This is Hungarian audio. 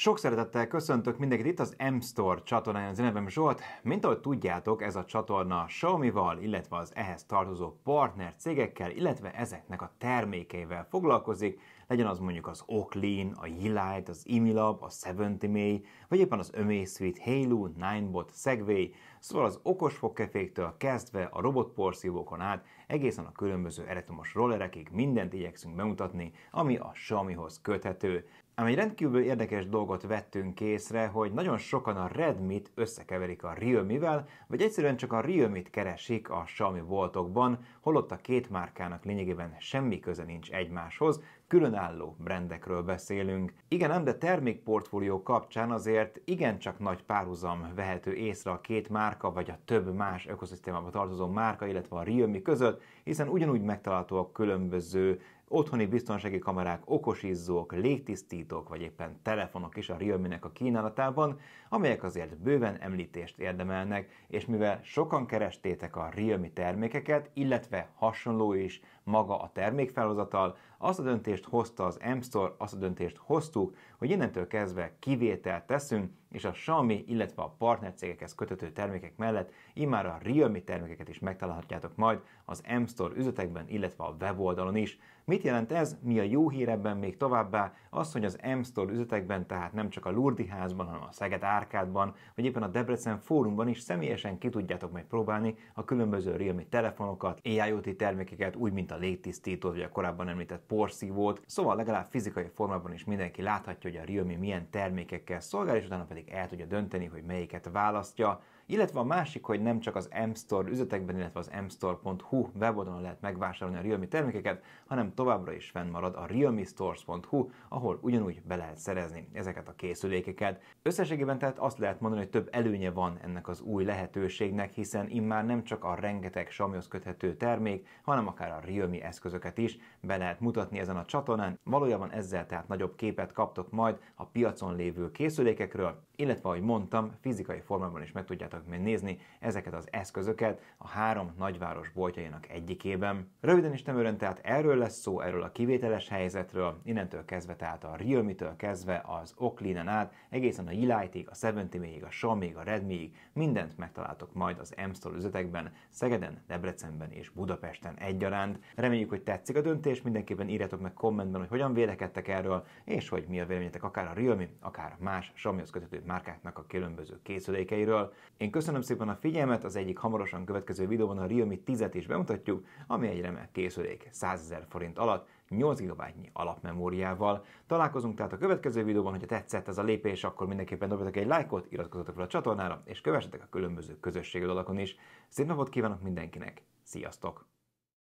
Sok szeretettel köszöntök mindenkit itt az M-Store csatornáján az nevem Zsolt. Mint ahogy tudjátok, ez a csatorna Xiaomi-val, illetve az ehhez tartozó partner cégekkel, illetve ezeknek a termékeivel foglalkozik, legyen az mondjuk az Oclean, a Yeelight, az Imilab, a 70 May, vagy éppen az Suite, Halo, Ninebot, Segway, Szóval az okos fogkeféktől kezdve a robotporszívókon át, egészen a különböző elektromos rollerekig mindent igyekszünk bemutatni, ami a Xiaomihoz köthető. Ám egy rendkívül érdekes dolgot vettünk észre, hogy nagyon sokan a Redmi-t összekeverik a Realme-vel, vagy egyszerűen csak a Realme-t keresik a Xiaomi voltokban, holott a két márkának lényegében semmi köze nincs egymáshoz, különálló brendekről beszélünk. Igen, nem, de termékportfólió kapcsán azért igencsak nagy párhuzam vehető észre a két márka, vagy a több más ökoszisztémába tartozó márka, illetve a Realme között, hiszen ugyanúgy megtalálhatóak különböző Otthoni biztonsági kamerák, okosizzók, légtisztítók vagy éppen telefonok is a realme a kínálatában, amelyek azért bőven említést érdemelnek, és mivel sokan kerestétek a Realme termékeket, illetve hasonló is maga a termékfelhozatal, azt a döntést hozta az M-Store, azt a döntést hoztuk, hogy innentől kezdve kivételt teszünk, és a Xiaomi, illetve a partner cégekhez kötető termékek mellett immár a Realme termékeket is megtalálhatjátok majd az M-Store üzletekben, illetve a weboldalon is. Mit jelent ez? Mi a jó hír ebben még továbbá? Az, hogy az M-Store üzletekben, tehát nem csak a Lurdi házban, hanem a Szeged Árkádban, vagy éppen a Debrecen fórumban is személyesen ki tudjátok majd próbálni a különböző Realme telefonokat, AIoT termékeket, úgy mint a légtisztító, vagy a korábban említett porszívót, szóval legalább fizikai formában is mindenki láthatja, hogy a Realme milyen termékekkel szolgál, és utána pedig pedig el tudja dönteni, hogy melyiket választja. Illetve a másik, hogy nem csak az M-Store üzletekben, illetve az mstore.hu weboldalon lehet megvásárolni a Realme termékeket, hanem továbbra is fennmarad a realmestores.hu, ahol ugyanúgy be lehet szerezni ezeket a készülékeket. Összességében tehát azt lehet mondani, hogy több előnye van ennek az új lehetőségnek, hiszen immár nem csak a rengeteg Xiaomihoz köthető termék, hanem akár a Realme eszközöket is be lehet mutatni ezen a csatornán. Valójában ezzel tehát nagyobb képet kaptok majd a piacon lévő készülékekről, illetve ahogy mondtam, fizikai formában is meg tudjátok fogtok nézni ezeket az eszközöket a három nagyváros boltjainak egyikében. Röviden és tömören tehát erről lesz szó, erről a kivételes helyzetről, innentől kezdve tehát a Realme-től kezdve az Oklinen át, egészen a yilight ig a 70 a Xiaomi-ig, a Redmi-ig, mindent megtaláltok majd az M-Store üzletekben, Szegeden, Debrecenben és Budapesten egyaránt. Reméljük, hogy tetszik a döntés, mindenképpen írjátok meg kommentben, hogy hogyan vélekedtek erről, és hogy mi a véleményetek akár a Realme, akár más Xiaomi-hoz kötődő márkáknak a különböző készülékeiről. Én én köszönöm szépen a figyelmet, az egyik hamarosan következő videóban a Realme 10-et is bemutatjuk, ami egy remek készülék 100 ezer forint alatt, 8 gb alapmemóriával. Találkozunk tehát a következő videóban, hogyha tetszett ez a lépés, akkor mindenképpen dobjatok egy lájkot, iratkozzatok fel a csatornára, és kövessetek a különböző közösségi oldalakon is. Szép napot kívánok mindenkinek, sziasztok!